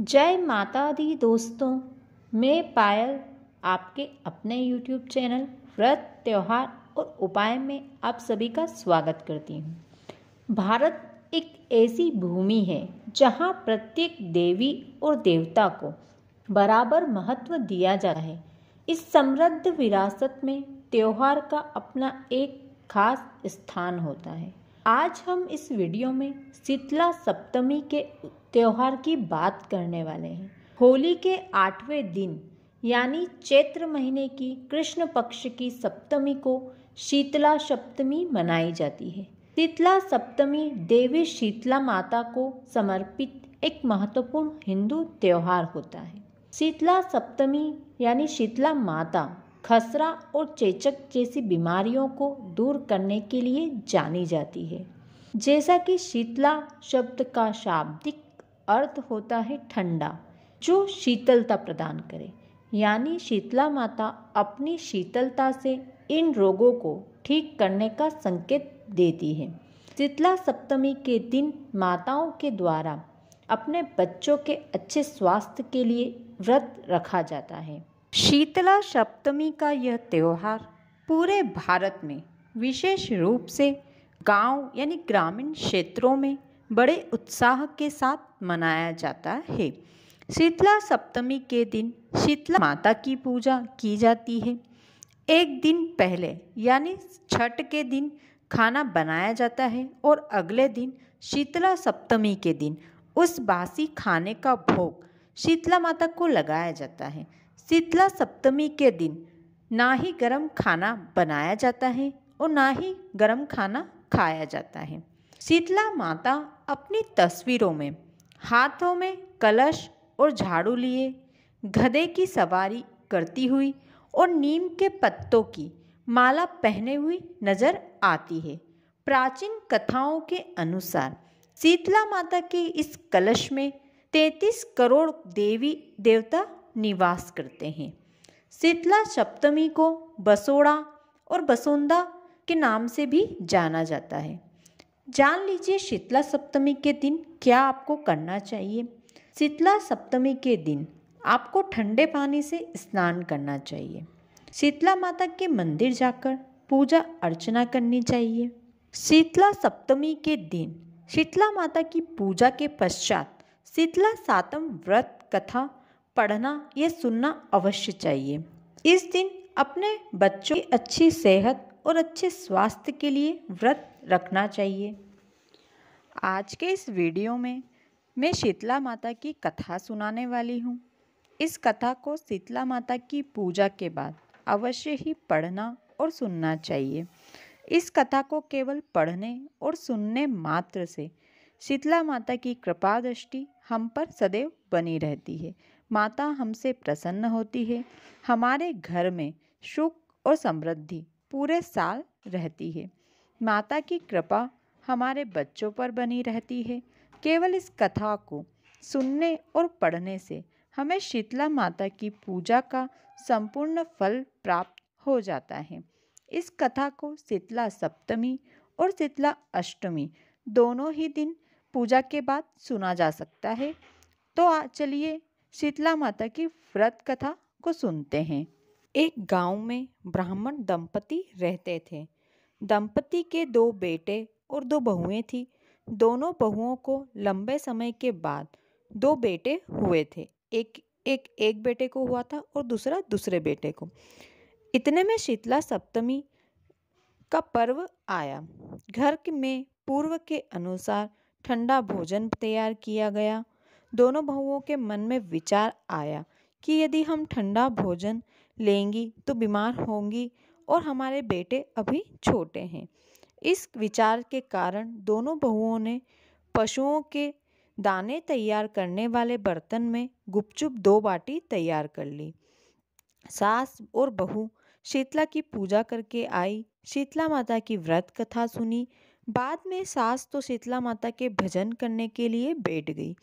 जय माता दी दोस्तों मैं पायल आपके अपने YouTube चैनल व्रत त्यौहार और उपाय में आप सभी का स्वागत करती हूँ भारत एक ऐसी भूमि है जहाँ प्रत्येक देवी और देवता को बराबर महत्व दिया जा रहा है इस समृद्ध विरासत में त्यौहार का अपना एक खास स्थान होता है आज हम इस वीडियो में शीतला सप्तमी के त्यौहार की बात करने वाले हैं होली के आठवें दिन यानी चैत्र महीने की कृष्ण पक्ष की सप्तमी को शीतला सप्तमी मनाई जाती है शीतला सप्तमी देवी शीतला माता को समर्पित एक महत्वपूर्ण हिंदू त्यौहार होता है शीतला सप्तमी यानी शीतला माता खसरा और चेचक जैसी बीमारियों को दूर करने के लिए जानी जाती है जैसा कि शीतला शब्द का शाब्दिक अर्थ होता है ठंडा जो शीतलता प्रदान करे यानी शीतला माता अपनी शीतलता से इन रोगों को ठीक करने का संकेत देती है शीतला सप्तमी के दिन माताओं के द्वारा अपने बच्चों के अच्छे स्वास्थ्य के लिए व्रत रखा जाता है शीतला सप्तमी का यह त्यौहार पूरे भारत में विशेष रूप से गांव यानी ग्रामीण क्षेत्रों में बड़े उत्साह के साथ मनाया जाता है शीतला सप्तमी के दिन शीतला माता की पूजा की जाती है एक दिन पहले यानी छठ के दिन खाना बनाया जाता है और अगले दिन शीतला सप्तमी के दिन उस बासी खाने का भोग शीतला माता को लगाया जाता है शीतला सप्तमी के दिन ना ही गर्म खाना बनाया जाता है और ना ही गर्म खाना खाया जाता है शीतला माता अपनी तस्वीरों में हाथों में कलश और झाड़ू लिए गधे की सवारी करती हुई और नीम के पत्तों की माला पहने हुई नजर आती है प्राचीन कथाओं के अनुसार शीतला माता के इस कलश में तैतीस करोड़ देवी देवता निवास करते हैं शीतला सप्तमी को बसोड़ा और बसोंदा के नाम से भी जाना जाता है जान लीजिए शीतला सप्तमी के दिन क्या आपको करना चाहिए शीतला सप्तमी के दिन आपको ठंडे पानी से स्नान करना चाहिए शीतला माता के मंदिर जाकर पूजा अर्चना करनी चाहिए शीतला सप्तमी के दिन शीतला माता की पूजा के पश्चात शीतला सातम व्रत कथा पढ़ना या सुनना अवश्य चाहिए इस दिन अपने बच्चों की अच्छी सेहत और अच्छे स्वास्थ्य के लिए व्रत रखना चाहिए आज के इस वीडियो में मैं शीतला माता की कथा सुनाने वाली हूँ इस कथा को शीतला माता की पूजा के बाद अवश्य ही पढ़ना और सुनना चाहिए इस कथा को केवल पढ़ने और सुनने मात्र से शीतला माता की कृपा दृष्टि हम पर सदैव बनी रहती है माता हमसे प्रसन्न होती है हमारे घर में सुख और समृद्धि पूरे साल रहती है माता की कृपा हमारे बच्चों पर बनी रहती है केवल इस कथा को सुनने और पढ़ने से हमें शीतला माता की पूजा का संपूर्ण फल प्राप्त हो जाता है इस कथा को शीतला सप्तमी और शीतला अष्टमी दोनों ही दिन पूजा के बाद सुना जा सकता है तो चलिए शीतला माता की व्रत कथा को सुनते हैं एक गांव में ब्राह्मण दंपति रहते थे दंपति के दो बेटे और दो बहुएं थी दोनों बहुओं को लंबे समय के बाद दो बेटे हुए थे एक एक एक बेटे को हुआ था और दूसरा दूसरे बेटे को इतने में शीतला सप्तमी का पर्व आया घर में पूर्व के अनुसार ठंडा भोजन तैयार किया गया दोनों बहुओं के मन में विचार आया कि यदि हम ठंडा भोजन लेंगी तो बीमार होंगी और हमारे बेटे अभी छोटे हैं इस विचार के कारण दोनों बहुओं ने पशुओं के दाने तैयार करने वाले बर्तन में गुपचुप दो बाटी तैयार कर ली सास और बहू शीतला की पूजा करके आई शीतला माता की व्रत कथा सुनी बाद में सास तो शीतला माता के भजन करने के लिए बैठ गई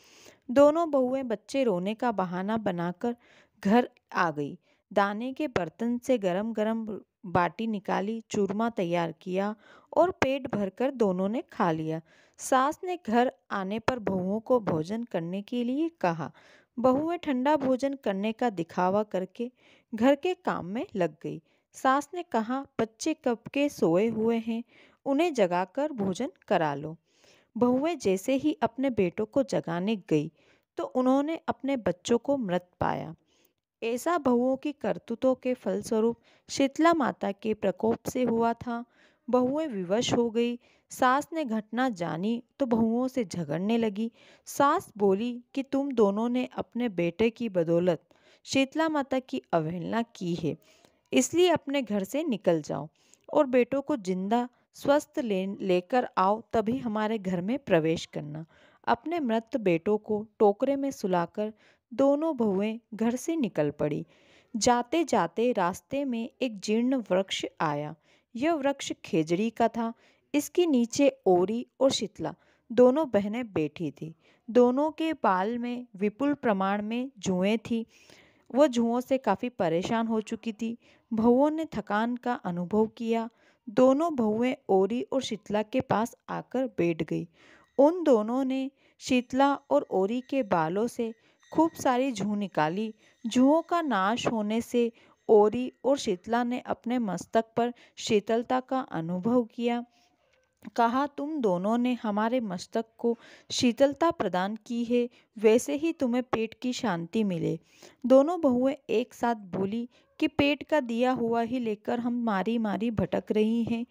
दोनों बहुएं बच्चे रोने का बहाना बनाकर घर आ गई दाने के बर्तन से गरम गरम बाटी निकाली चूरमा तैयार किया और पेट भरकर दोनों ने खा लिया सास ने घर आने पर बहुओं को भोजन करने के लिए कहा बहुएं ठंडा भोजन करने का दिखावा करके घर के काम में लग गई सास ने कहा बच्चे कब के सोए हुए हैं उन्हें जगाकर भोजन करा लो बहुएं जैसे ही अपने बेटों को जगाने गई तो उन्होंने अपने बच्चों को मृत पाया ऐसा बहुओं की करतूतों के फलस्वरूप शीतला माता के प्रकोप से हुआ था बहुएं विवश हो गई सास ने घटना जानी तो बहुओं से झगड़ने लगी सास बोली कि तुम दोनों ने अपने बेटे की बदौलत शीतला माता की अवहेलना की है इसलिए अपने घर से निकल जाओ और बेटों को जिंदा स्वस्थ ले लेकर आओ तभी हमारे घर में प्रवेश करना अपने मृत बेटों को टोकरे में सुलाकर दोनों बहुएं घर से निकल पड़ी जाते जाते रास्ते में एक जीर्ण वृक्ष आया यह वृक्ष खेजड़ी का था इसके नीचे ओरी और शीतला दोनों बहनें बैठी थी दोनों के बाल में विपुल प्रमाण में जुएं थी वह जुओं से काफ़ी परेशान हो चुकी थी बहुओं ने थकान का अनुभव किया दोनों बहुएं ओरी और शीतला के पास आकर बैठ गई उन दोनों ने शीतला और ओरी के बालों से खूब सारी झू निकाली जूहों का नाश होने से ओरी और शीतला ने अपने मस्तक पर शीतलता का अनुभव किया कहा तुम दोनों ने हमारे मस्तक को शीतलता प्रदान की है वैसे ही तुम्हें पेट की शांति मिले दोनों बहुएं एक साथ बोली कि पेट का दिया हुआ ही लेकर हम मारी मारी भटक रही हैं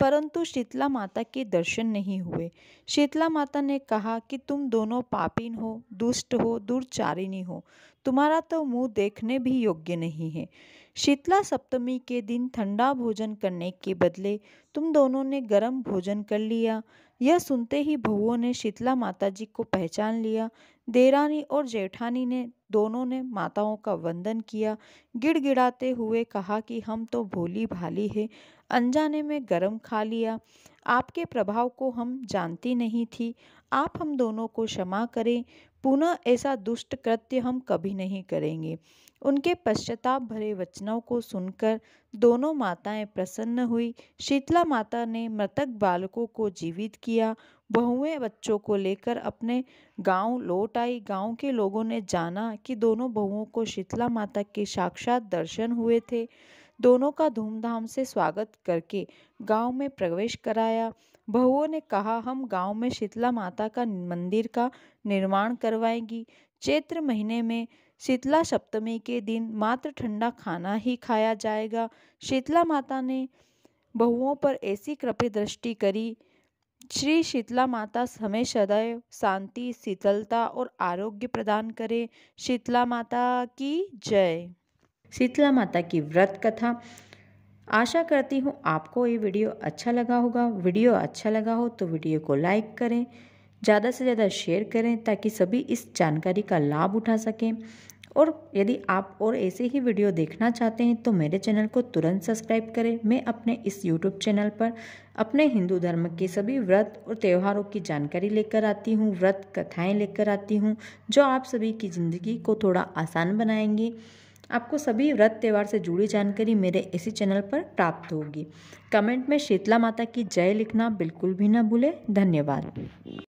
परंतु शीतला माता के दर्शन नहीं हुए शीतला माता ने कहा कि तुम दोनों पापिन हो दुष्ट हो दुर्चारिणी हो तुम्हारा तो मुंह देखने भी योग्य नहीं है शीतला सप्तमी के दिन ठंडा भोजन करने के बदले तुम दोनों ने गर्म भोजन कर लिया यह सुनते ही भुओं ने शीतला माता जी को पहचान लिया देरानी और जेठानी ने दोनों ने माताओं का वंदन किया गिड़गिड़ाते हुए कहा कि हम तो भोली भाली है अनजाने में गरम खा लिया आपके प्रभाव को हम जानती नहीं थी आप हम दोनों को क्षमा करें पुनः ऐसा दुष्ट कृत्य हम कभी नहीं करेंगे उनके पश्चाताप भरे वचनों को सुनकर दोनों माताएं प्रसन्न हुई शीतला माता ने मृतक बालकों को जीवित किया बहुएं बच्चों को लेकर अपने गांव लौट आई गांव के लोगों ने जाना कि दोनों बहुओं को शीतला माता के साक्षात दर्शन हुए थे दोनों का धूमधाम से स्वागत करके गांव में प्रवेश कराया बहुओं ने कहा हम गांव में शीतला माता का मंदिर का निर्माण करवाएंगी चैत्र महीने में शीतला सप्तमी के दिन मात्र ठंडा खाना ही खाया जाएगा शीतला माता ने बहुओं पर ऐसी कृपा दृष्टि करी श्री शीतला माता हमें सदैव शांति शीतलता और आरोग्य प्रदान करे शीतला माता की जय शीतला माता की व्रत कथा आशा करती हूँ आपको ये वीडियो अच्छा लगा होगा वीडियो अच्छा लगा हो तो वीडियो को लाइक करें ज़्यादा से ज़्यादा शेयर करें ताकि सभी इस जानकारी का लाभ उठा सकें और यदि आप और ऐसे ही वीडियो देखना चाहते हैं तो मेरे चैनल को तुरंत सब्सक्राइब करें मैं अपने इस यूट्यूब चैनल पर अपने हिंदू धर्म के सभी व्रत और त्योहारों की जानकारी लेकर आती हूँ व्रत कथाएँ लेकर आती हूँ जो आप सभी की ज़िंदगी को थोड़ा आसान बनाएंगी आपको सभी व्रत त्यौहार से जुड़ी जानकारी मेरे इसी चैनल पर प्राप्त होगी कमेंट में शीतला माता की जय लिखना बिल्कुल भी ना भूले धन्यवाद